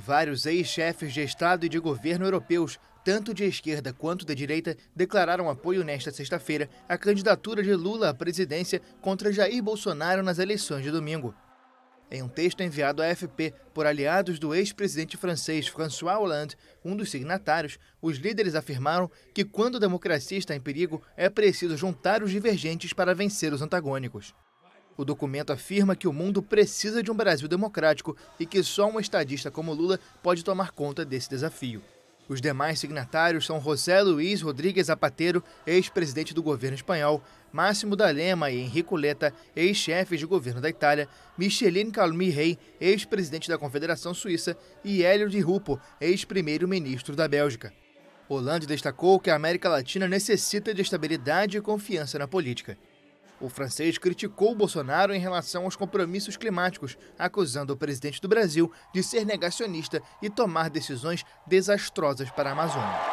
Vários ex-chefes de Estado e de governo europeus, tanto de esquerda quanto da de direita, declararam apoio nesta sexta-feira à candidatura de Lula à presidência contra Jair Bolsonaro nas eleições de domingo. Em um texto enviado à AFP por aliados do ex-presidente francês François Hollande, um dos signatários, os líderes afirmaram que quando a democracia está em perigo, é preciso juntar os divergentes para vencer os antagônicos. O documento afirma que o mundo precisa de um Brasil democrático e que só um estadista como Lula pode tomar conta desse desafio. Os demais signatários são José Luiz Rodrigues Zapatero, ex-presidente do governo espanhol, Máximo D'Alema e Henrique Leta, ex-chefes de governo da Itália, Micheline Calmi Rey, ex-presidente da Confederação Suíça, e Hélio de Rupo, ex-primeiro-ministro da Bélgica. Hollande destacou que a América Latina necessita de estabilidade e confiança na política. O francês criticou Bolsonaro em relação aos compromissos climáticos, acusando o presidente do Brasil de ser negacionista e tomar decisões desastrosas para a Amazônia.